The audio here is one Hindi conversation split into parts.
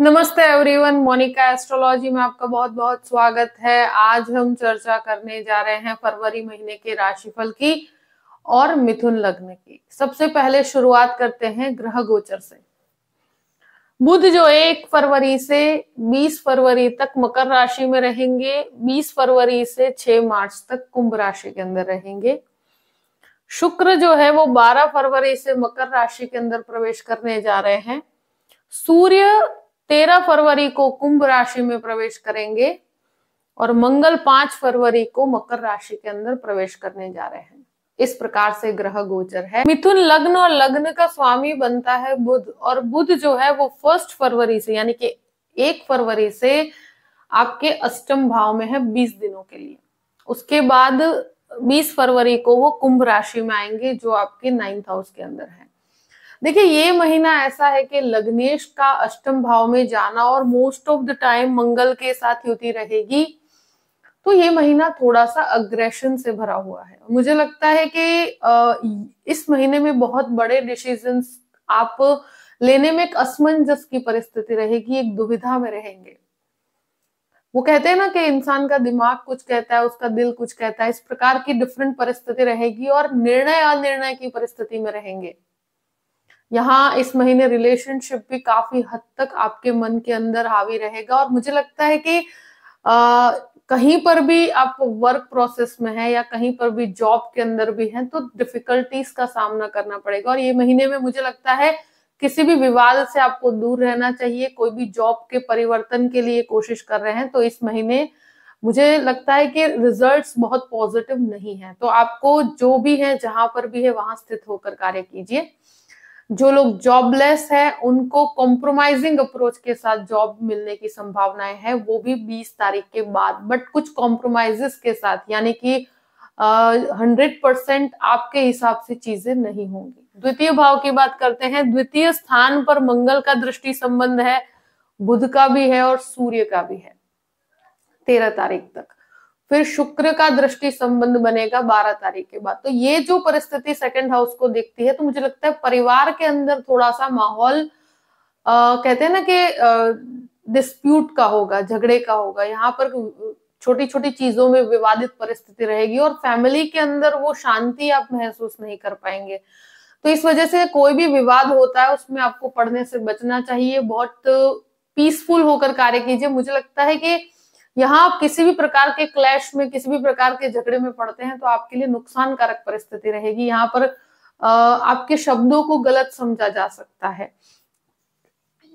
नमस्ते एवरीवन मोनिका एस्ट्रोलॉजी में आपका बहुत बहुत स्वागत है आज हम चर्चा करने जा रहे हैं फरवरी महीने के राशिफल की और मिथुन लग्न की सबसे पहले शुरुआत करते हैं ग्रह गोचर से बुध जो एक फरवरी से 20 फरवरी तक मकर राशि में रहेंगे 20 फरवरी से 6 मार्च तक कुंभ राशि के अंदर रहेंगे शुक्र जो है वो 12 फरवरी से मकर राशि के अंदर प्रवेश करने जा रहे हैं सूर्य तेरह फरवरी को कुंभ राशि में प्रवेश करेंगे और मंगल पांच फरवरी को मकर राशि के अंदर प्रवेश करने जा रहे हैं इस प्रकार से ग्रह गोचर है मिथुन लग्न और लग्न का स्वामी बनता है बुध और बुध जो है वो फर्स्ट फरवरी से यानी कि एक फरवरी से आपके अष्टम भाव में है बीस दिनों के लिए उसके बाद बीस फरवरी को वो कुंभ राशि में आएंगे जो आपके नाइन्थ हाउस के अंदर है देखिए ये महीना ऐसा है कि लग्नेश का अष्टम भाव में जाना और मोस्ट ऑफ द टाइम मंगल के साथ युति रहेगी तो ये महीना थोड़ा सा अग्रेशन से भरा हुआ है मुझे लगता है कि इस महीने में बहुत बड़े डिसीजन आप लेने में एक असमंजस की परिस्थिति रहेगी एक दुविधा में रहेंगे वो कहते हैं ना कि इंसान का दिमाग कुछ कहता है उसका दिल कुछ कहता है इस प्रकार की डिफरेंट परिस्थिति रहेगी और निर्णय अनिर्णय की परिस्थिति में रहेंगे यहाँ इस महीने रिलेशनशिप भी काफी हद तक आपके मन के अंदर हावी रहेगा और मुझे लगता है कि आ, कहीं पर भी आप वर्क प्रोसेस में है या कहीं पर भी जॉब के अंदर भी हैं तो डिफिकल्टीज का सामना करना पड़ेगा और ये महीने में मुझे लगता है किसी भी विवाद से आपको दूर रहना चाहिए कोई भी जॉब के परिवर्तन के लिए कोशिश कर रहे हैं तो इस महीने मुझे लगता है कि रिजल्ट्स बहुत पॉजिटिव नहीं है तो आपको जो भी है जहां पर भी है वहां स्थित होकर कार्य कीजिए जो लोग जॉबलेस हैं उनको कॉम्प्रोमाइजिंग अप्रोच के साथ जॉब मिलने की संभावनाएं हैं वो भी 20 तारीख के बाद बट कुछ कॉम्प्रोमाइजेस के साथ यानी कि हंड्रेड परसेंट आपके हिसाब से चीजें नहीं होंगी द्वितीय भाव की बात करते हैं द्वितीय स्थान पर मंगल का दृष्टि संबंध है बुध का भी है और सूर्य का भी है तेरह तारीख तक फिर शुक्र का दृष्टि संबंध बनेगा बारह तारीख के बाद तो ये जो परिस्थिति सेकंड हाउस को देखती है तो मुझे लगता है परिवार के अंदर थोड़ा सा माहौल आ, कहते हैं ना कि डिस्प्यूट का होगा झगड़े का होगा यहाँ पर छोटी छोटी चीजों में विवादित परिस्थिति रहेगी और फैमिली के अंदर वो शांति आप महसूस नहीं कर पाएंगे तो इस वजह से कोई भी विवाद होता है उसमें आपको पढ़ने से बचना चाहिए बहुत पीसफुल होकर कार्य कीजिए मुझे लगता है कि यहाँ आप किसी भी प्रकार के क्लैश में किसी भी प्रकार के झगड़े में पड़ते हैं तो आपके लिए नुकसान कारक परिस्थिति रहेगी यहाँ पर आपके शब्दों को गलत समझा जा सकता है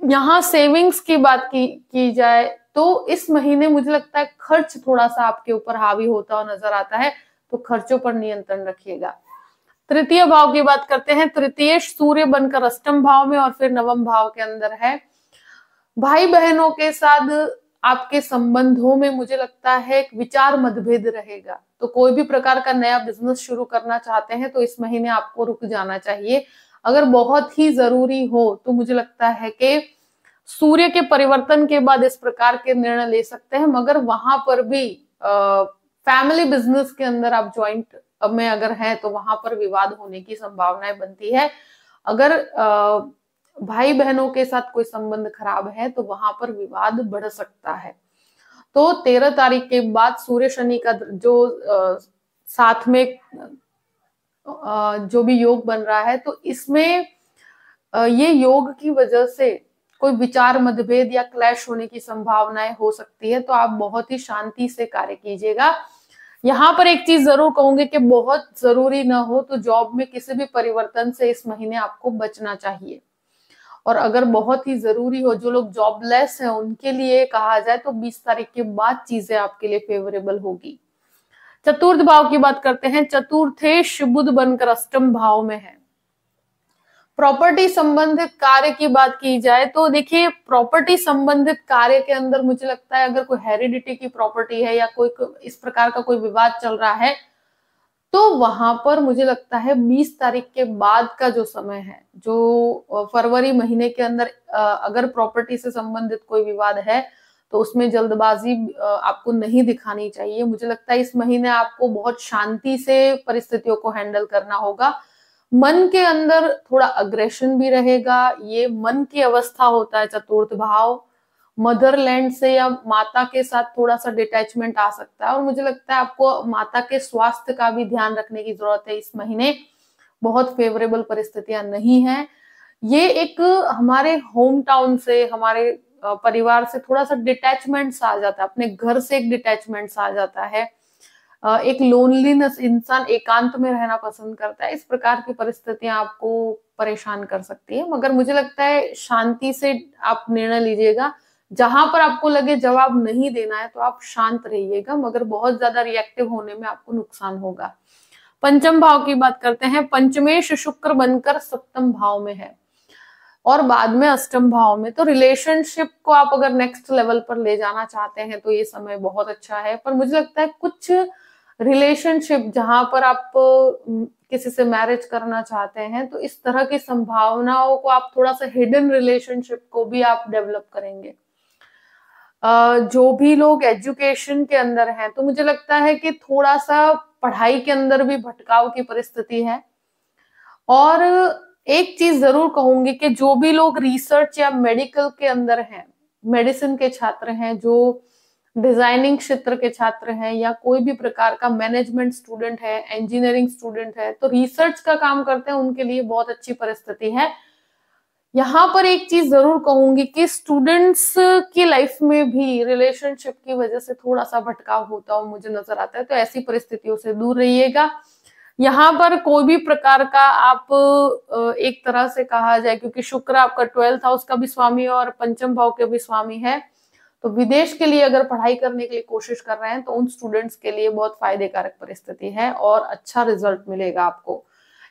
यहाँ सेविंग्स की बात की की जाए तो इस महीने मुझे लगता है खर्च थोड़ा सा आपके ऊपर हावी होता हुआ नजर आता है तो खर्चों पर नियंत्रण रखिएगा तृतीय भाव की बात करते हैं तृतीय सूर्य बनकर अष्टम भाव में और फिर नवम भाव के अंदर है भाई बहनों के साथ आपके संबंधों में मुझे लगता है विचार मतभेद रहेगा तो कोई भी प्रकार का नया बिजनेस शुरू करना चाहते हैं तो इस महीने आपको रुक जाना चाहिए अगर बहुत ही जरूरी हो तो मुझे लगता है कि सूर्य के परिवर्तन के बाद इस प्रकार के निर्णय ले सकते हैं मगर वहां पर भी आ, फैमिली बिजनेस के अंदर आप ज्वाइंट में अगर है तो वहां पर विवाद होने की संभावनाएं बनती है अगर आ, भाई बहनों के साथ कोई संबंध खराब है तो वहां पर विवाद बढ़ सकता है तो तेरह तारीख के बाद सूर्य शनि का जो आ, साथ में आ, जो भी योग बन रहा है तो इसमें आ, ये योग की वजह से कोई विचार मतभेद या क्लैश होने की संभावनाएं हो सकती है तो आप बहुत ही शांति से कार्य कीजिएगा यहाँ पर एक चीज जरूर कहूंगी कि बहुत जरूरी ना हो तो जॉब में किसी भी परिवर्तन से इस महीने आपको बचना चाहिए और अगर बहुत ही जरूरी हो जो लोग जॉबलेस हैं उनके लिए कहा जाए तो 20 तारीख के बाद चीजें आपके लिए फेवरेबल होगी चतुर्थ भाव की बात करते हैं चतुर्थेश बुध बनकर अष्टम भाव में है प्रॉपर्टी संबंधित कार्य की बात की जाए तो देखिए प्रॉपर्टी संबंधित कार्य के अंदर मुझे लगता है अगर कोई हेरिडिटी की प्रॉपर्टी है या कोई इस प्रकार का कोई विवाद चल रहा है तो वहां पर मुझे लगता है 20 तारीख के बाद का जो समय है जो फरवरी महीने के अंदर अगर प्रॉपर्टी से संबंधित कोई विवाद है तो उसमें जल्दबाजी आपको नहीं दिखानी चाहिए मुझे लगता है इस महीने आपको बहुत शांति से परिस्थितियों को हैंडल करना होगा मन के अंदर थोड़ा अग्रेशन भी रहेगा ये मन की अवस्था होता है चतुर्थ भाव मदरलैंड से या माता के साथ थोड़ा सा डिटैचमेंट आ सकता है और मुझे लगता है आपको माता के स्वास्थ्य का भी ध्यान रखने की जरूरत है इस महीने बहुत फेवरेबल परिस्थितियां नहीं है ये एक हमारे होम टाउन से हमारे परिवार से थोड़ा सा डिटैचमेंट सा आ जाता है अपने घर से एक डिटैचमेंट सा आ जाता है एक लोनलीनेस इंसान एकांत में रहना पसंद करता है इस प्रकार की परिस्थितियां आपको परेशान कर सकती है मगर मुझे लगता है शांति से आप निर्णय लीजिएगा जहां पर आपको लगे जवाब नहीं देना है तो आप शांत रहिएगा मगर बहुत ज्यादा रिएक्टिव होने में आपको नुकसान होगा पंचम भाव की बात करते हैं पंचमेश शुक्र बनकर सप्तम भाव में है और बाद में अष्टम भाव में तो रिलेशनशिप को आप अगर नेक्स्ट लेवल पर ले जाना चाहते हैं तो ये समय बहुत अच्छा है पर मुझे लगता है कुछ रिलेशनशिप जहां पर आप किसी से मैरिज करना चाहते हैं तो इस तरह की संभावनाओं को आप थोड़ा सा हिडन रिलेशनशिप को भी आप डेवलप करेंगे जो भी लोग एजुकेशन के अंदर हैं तो मुझे लगता है कि थोड़ा सा पढ़ाई के अंदर भी भटकाव की परिस्थिति है और एक चीज जरूर कहूंगी कि जो भी लोग रिसर्च या मेडिकल के अंदर हैं मेडिसिन के छात्र हैं जो डिजाइनिंग क्षेत्र के छात्र हैं या कोई भी प्रकार का मैनेजमेंट स्टूडेंट है इंजीनियरिंग स्टूडेंट है तो रिसर्च का काम करते हैं उनके लिए बहुत अच्छी परिस्थिति है यहाँ पर एक चीज जरूर कहूंगी कि स्टूडेंट्स की लाइफ में भी रिलेशनशिप की वजह से थोड़ा सा भटकाव होता हुआ मुझे नजर आता है तो ऐसी परिस्थितियों से दूर रहिएगा यहाँ पर कोई भी प्रकार का आप एक तरह से कहा जाए क्योंकि शुक्र आपका ट्वेल्थ हाउस का भी स्वामी और पंचम भाव के भी स्वामी है तो विदेश के लिए अगर पढ़ाई करने के लिए कोशिश कर रहे हैं तो उन स्टूडेंट्स के लिए बहुत फायदेकारक परिस्थिति है और अच्छा रिजल्ट मिलेगा आपको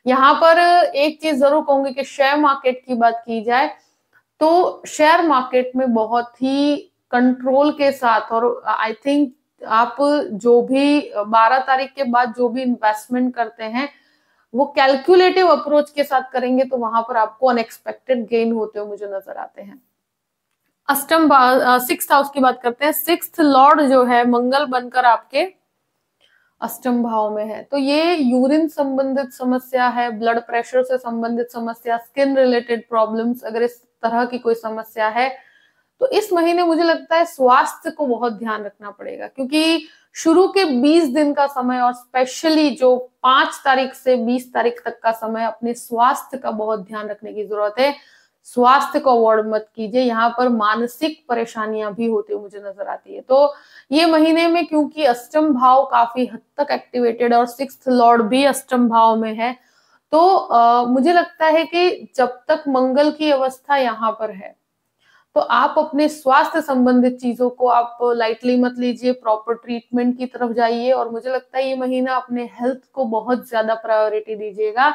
यहाँ पर एक चीज जरूर कहूंगी कि शेयर मार्केट की बात की जाए तो शेयर मार्केट में बहुत ही कंट्रोल के साथ और आई थिंक आप जो भी 12 तारीख के बाद जो भी इन्वेस्टमेंट करते हैं वो कैलकुलेटिव अप्रोच के साथ करेंगे तो वहां पर आपको अनएक्सपेक्टेड गेन होते हुए मुझे नजर आते हैं अष्टम सिक्स हाउस की बात करते हैं सिक्स लॉर्ड जो है मंगल बनकर आपके अष्टम भाव में है तो ये यूरिन संबंधित समस्या है ब्लड प्रेशर से संबंधित समस्या स्किन रिलेटेड प्रॉब्लम्स अगर इस तरह की कोई समस्या है तो इस महीने मुझे लगता है स्वास्थ्य को बहुत ध्यान रखना पड़ेगा क्योंकि शुरू के 20 दिन का समय और स्पेशली जो 5 तारीख से 20 तारीख तक का समय अपने स्वास्थ्य का बहुत ध्यान रखने की जरूरत है स्वास्थ्य को अवॉर्ड मत कीजिए यहाँ पर मानसिक परेशानियां भी होती मुझे नजर आती है तो ये महीने में क्योंकि अष्टम भाव काफी हद तक एक्टिवेटेड और सिक्स लॉर्ड भी अष्टम भाव में है तो आ, मुझे लगता है कि जब तक मंगल की अवस्था यहाँ पर है तो आप अपने स्वास्थ्य संबंधित चीजों को आप लाइटली मत लीजिए प्रॉपर ट्रीटमेंट की तरफ जाइए और मुझे लगता है ये महीना अपने हेल्थ को बहुत ज्यादा प्रायोरिटी दीजिएगा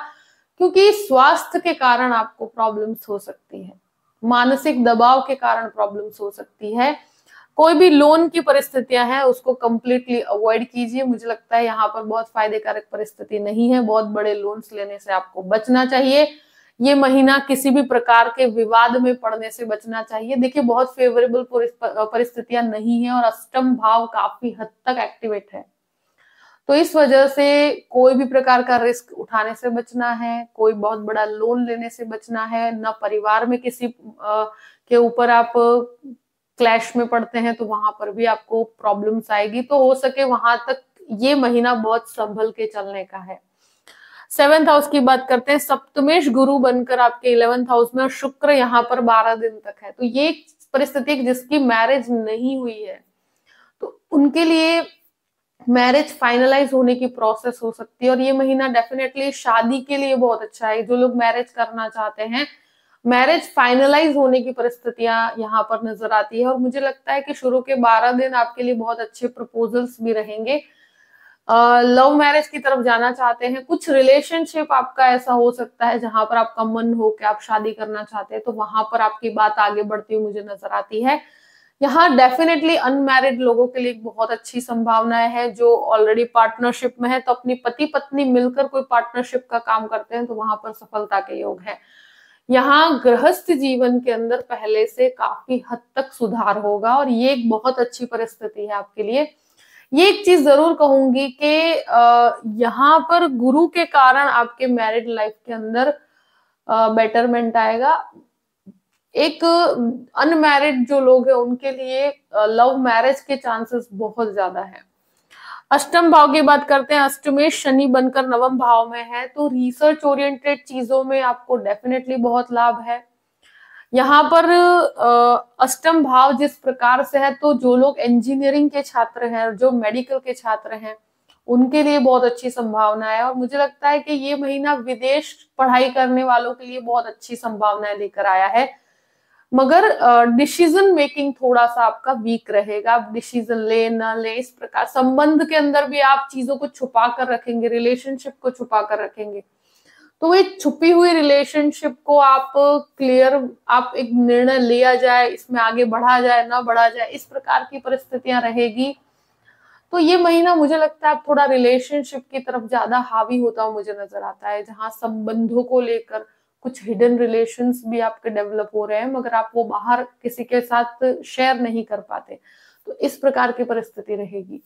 क्योंकि स्वास्थ्य के कारण आपको प्रॉब्लम्स हो सकती है मानसिक दबाव के कारण प्रॉब्लम्स हो सकती है कोई भी लोन की परिस्थितियां हैं उसको कंप्लीटली अवॉइड कीजिए मुझे लगता है यहाँ पर बहुत फायदेकारक परिस्थिति नहीं है बहुत बड़े लोन्स लेने से आपको बचना चाहिए ये महीना किसी भी प्रकार के विवाद में पड़ने से बचना चाहिए देखिए बहुत फेवरेबल परिस्थितियां नहीं है और अष्टम भाव काफी हद तक एक्टिवेट है तो इस वजह से कोई भी प्रकार का रिस्क उठाने से बचना है कोई बहुत बड़ा लोन लेने से बचना है न परिवार में किसी आ, के ऊपर आप क्लैश में पड़ते हैं तो वहां पर भी आपको प्रॉब्लम्स आएगी तो हो सके वहां तक ये महीना बहुत संभल के चलने का है सेवेंथ हाउस की बात करते हैं सप्तमेश गुरु बनकर आपके इलेवेंथ हाउस में और शुक्र यहाँ पर बारह दिन तक है तो ये परिस्थिति जिसकी मैरिज नहीं हुई है तो उनके लिए मैरिज फाइनलाइज होने की प्रोसेस हो सकती है और ये महीना डेफिनेटली शादी के लिए बहुत अच्छा है जो लोग मैरिज करना चाहते हैं मैरिज फाइनलाइज होने की परिस्थितियां यहाँ पर नजर आती है और मुझे लगता है कि शुरू के बारह दिन आपके लिए बहुत अच्छे प्रपोजल्स भी रहेंगे लव uh, मैरिज की तरफ जाना चाहते हैं कुछ रिलेशनशिप आपका ऐसा हो सकता है जहां पर आपका मन हो कि आप शादी करना चाहते हैं तो वहां पर आपकी बात आगे बढ़ती हुई मुझे नजर आती है यहाँ डेफिनेटली अनमैरिड लोगों के लिए बहुत अच्छी संभावनाएं हैं जो ऑलरेडी पार्टनरशिप में है तो अपनी पति पत्नी मिलकर कोई पार्टनरशिप का काम करते हैं तो वहां पर सफलता के योग है यहाँ गृहस्थ जीवन के अंदर पहले से काफी हद तक सुधार होगा और ये एक बहुत अच्छी परिस्थिति है आपके लिए ये एक चीज जरूर कहूंगी कि यहाँ पर गुरु के कारण आपके मैरिड लाइफ के अंदर बेटरमेंट आएगा एक अनमैरिड जो लोग हैं उनके लिए लव मैरिज के चांसेस बहुत ज्यादा है अष्टम भाव की बात करते हैं अष्टमेश शनि बनकर नवम भाव में है तो रिसर्च ओरिएंटेड चीजों में आपको डेफिनेटली बहुत लाभ है यहाँ पर अष्टम भाव जिस प्रकार से है तो जो लोग इंजीनियरिंग के छात्र हैं जो मेडिकल के छात्र हैं उनके लिए बहुत अच्छी संभावना है और मुझे लगता है कि ये महीना विदेश पढ़ाई करने वालों के लिए बहुत अच्छी संभावनाएं लेकर आया है मगर डिसीजन मेकिंग थोड़ा सा आपका वीक रहेगा आप डिसीजन ले ना ले इस प्रकार संबंध के अंदर भी आप चीजों को छुपा कर रखेंगे रिलेशनशिप को छुपा कर रखेंगे तो ये छुपी हुई रिलेशनशिप को आप क्लियर आप एक निर्णय लिया जाए इसमें आगे बढ़ा जाए ना बढ़ा जाए इस प्रकार की परिस्थितियां रहेगी तो ये महीना मुझे लगता है थोड़ा रिलेशनशिप की तरफ ज्यादा हावी होता हुआ मुझे नजर आता है जहां संबंधों को लेकर कुछ हिडन रिलेशन भी आपके डेवलप हो रहे हैं मगर आप वो बाहर किसी के साथ शेयर नहीं कर पाते तो इस प्रकार की परिस्थिति रहेगी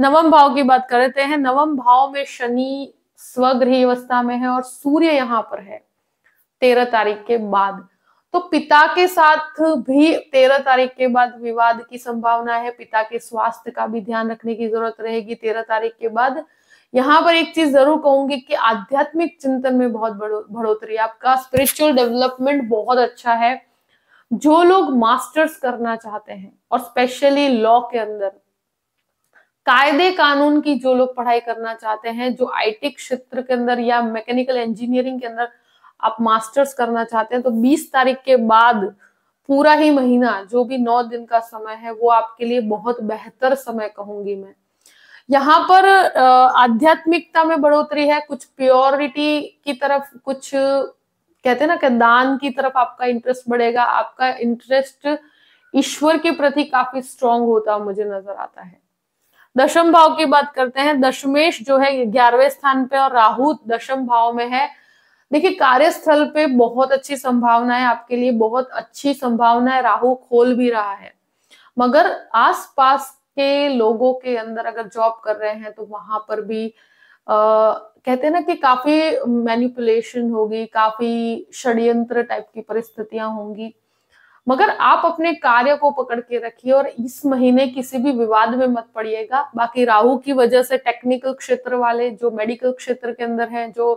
नवम भाव की बात करते हैं नवम भाव में शनि स्वगृह अवस्था में है और सूर्य यहाँ पर है तेरह तारीख के बाद तो पिता के साथ भी तेरह तारीख के बाद विवाद की संभावना है पिता के स्वास्थ्य का भी ध्यान रखने की जरूरत रहेगी तेरह तारीख के बाद यहाँ पर एक चीज जरूर कहूंगी कि आध्यात्मिक चिंतन में बहुत बढ़ोतरी आपका स्पिरिचुअल डेवलपमेंट बहुत अच्छा है जो लोग मास्टर्स करना चाहते हैं और स्पेशली लॉ के अंदर कायदे कानून की जो लोग पढ़ाई करना चाहते हैं जो आईटी क्षेत्र के अंदर या मैकेनिकल इंजीनियरिंग के अंदर आप मास्टर्स करना चाहते हैं तो 20 तारीख के बाद पूरा ही महीना जो भी नौ दिन का समय है वो आपके लिए बहुत बेहतर समय कहूंगी मैं यहाँ पर आध्यात्मिकता में बढ़ोतरी है कुछ प्योरिटी की तरफ कुछ कहते हैं ना कि दान की तरफ आपका इंटरेस्ट बढ़ेगा आपका इंटरेस्ट ईश्वर के प्रति काफी स्ट्रांग होता मुझे नजर आता है दशम भाव की बात करते हैं दशमेश जो है ग्यारहवें स्थान पे और राहु दशम भाव में है देखिए कार्यस्थल पे बहुत अच्छी संभावना है आपके लिए बहुत अच्छी संभावना है राहु खोल भी रहा है मगर आसपास के लोगों के अंदर अगर जॉब कर रहे हैं तो वहां पर भी आ, कहते हैं ना कि काफी मैनिपुलेशन होगी काफी षड्यंत्र टाइप की परिस्थितियां होंगी मगर आप अपने कार्य को पकड़ के रखिए और इस महीने किसी भी विवाद में मत पड़िएगा बाकी राहु की वजह से टेक्निकल क्षेत्र वाले जो मेडिकल क्षेत्र के अंदर हैं जो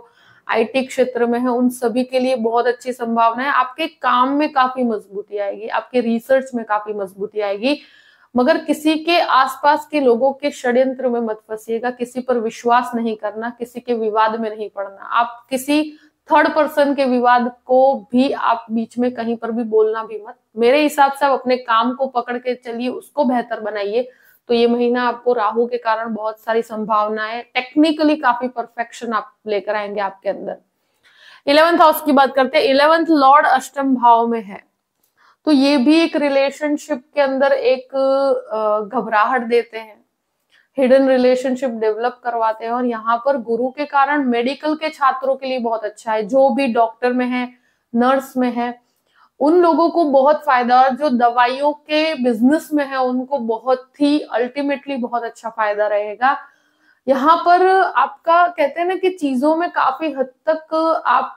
आईटी क्षेत्र में है उन सभी के लिए बहुत अच्छी संभावना है आपके काम में काफी मजबूती आएगी आपके रिसर्च में काफी मजबूती आएगी मगर किसी के आसपास के लोगों के षड्यंत्र में मत फंसिएगा किसी पर विश्वास नहीं करना किसी के विवाद में नहीं पड़ना आप किसी थर्ड पर्सन के विवाद को भी आप बीच में कहीं पर भी बोलना भी मत मेरे हिसाब से आप अपने काम को पकड़ के चलिए उसको बेहतर बनाइए तो ये महीना आपको राहु के कारण बहुत सारी संभावनाएं टेक्निकली काफी परफेक्शन आप लेकर आएंगे आपके अंदर इलेवंथ हाउस की बात करते हैं इलेवंथ लॉर्ड अष्टम भाव में है तो ये भी एक रिलेशनशिप के अंदर एक घबराहट देते हैं हिडन रिलेशनशिप डेवलप करवाते हैं और यहाँ पर गुरु के कारण मेडिकल के छात्रों के लिए बहुत अच्छा है जो भी डॉक्टर में है नर्स में है उन लोगों को बहुत फायदा और जो दवाइयों के बिजनेस में है उनको बहुत ही अल्टीमेटली बहुत अच्छा फायदा रहेगा यहाँ पर आपका कहते हैं ना कि चीजों में काफी हद तक आप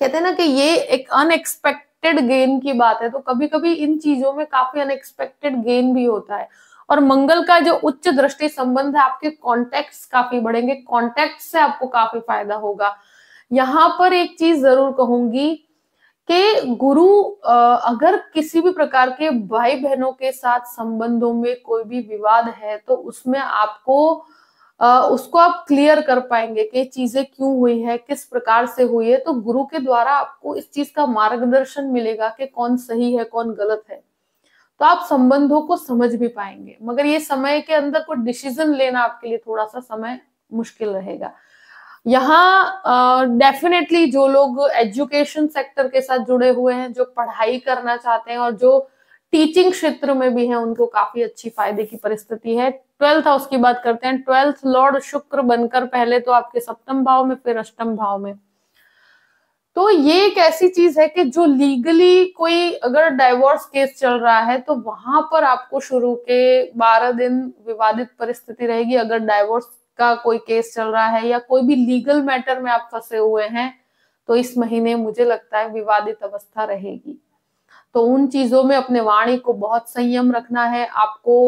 कहते हैं ना कि ये एक अनएक्सपेक्टेड गेन की बात है तो कभी कभी इन चीजों में काफी अनएक्सपेक्टेड गेन भी होता है और मंगल का जो उच्च दृष्टि संबंध है आपके कॉन्टेक्ट काफी बढ़ेंगे कॉन्टेक्ट से आपको काफी फायदा होगा यहाँ पर एक चीज जरूर कहूंगी कि गुरु अगर किसी भी प्रकार के भाई बहनों के साथ संबंधों में कोई भी विवाद है तो उसमें आपको उसको आप क्लियर कर पाएंगे कि चीजें क्यों हुई है किस प्रकार से हुई है तो गुरु के द्वारा आपको इस चीज का मार्गदर्शन मिलेगा कि कौन सही है कौन गलत है तो आप संबंधों को समझ भी पाएंगे मगर ये समय के अंदर कोई डिसीजन लेना आपके लिए थोड़ा सा समय मुश्किल रहेगा यहाँ डेफिनेटली जो लोग एजुकेशन सेक्टर के साथ जुड़े हुए हैं जो पढ़ाई करना चाहते हैं और जो टीचिंग क्षेत्र में भी है उनको काफी अच्छी फायदे की परिस्थिति है ट्वेल्थ हाउस की बात करते हैं ट्वेल्थ लॉर्ड शुक्र बनकर पहले तो आपके सप्तम भाव में फिर अष्टम भाव में तो ये एक ऐसी चीज है कि जो लीगली कोई अगर डाइवोर्स केस चल रहा है तो वहां पर आपको शुरू के बारह दिन विवादित परिस्थिति रहेगी अगर डाइवोर्स का कोई केस चल रहा है या कोई भी लीगल मैटर में आप फंसे हुए हैं तो इस महीने मुझे लगता है विवादित अवस्था रहेगी तो उन चीजों में अपने वाणी को बहुत संयम रखना है आपको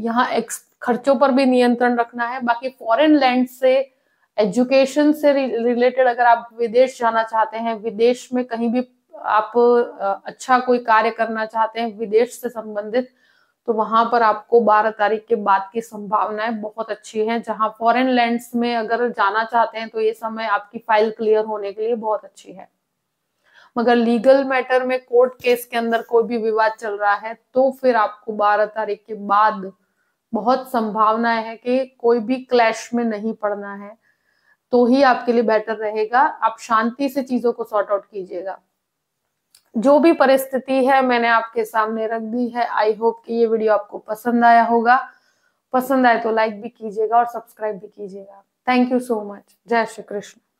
यहाँ एक्स खर्चों पर भी नियंत्रण रखना है बाकी फॉरेन लैंड से एजुकेशन से रिलेटेड अगर आप विदेश जाना चाहते हैं विदेश में कहीं भी आप अच्छा कोई कार्य करना चाहते हैं विदेश से संबंधित तो वहां पर आपको 12 तारीख के बाद की संभावनाएं बहुत अच्छी हैं जहां फॉरेन लैंड्स में अगर जाना चाहते हैं तो ये समय आपकी फाइल क्लियर होने के लिए बहुत अच्छी है मगर लीगल मैटर में कोर्ट केस के अंदर कोई भी विवाद चल रहा है तो फिर आपको 12 तारीख के बाद बहुत संभावना है कि कोई भी क्लैश में नहीं पड़ना है तो ही आपके लिए बेटर रहेगा आप शांति से चीजों को सॉर्ट आउट कीजिएगा जो भी परिस्थिति है मैंने आपके सामने रख दी है आई होप कि ये वीडियो आपको पसंद आया होगा पसंद आए तो लाइक भी कीजिएगा और सब्सक्राइब भी कीजिएगा थैंक यू सो मच जय श्री कृष्ण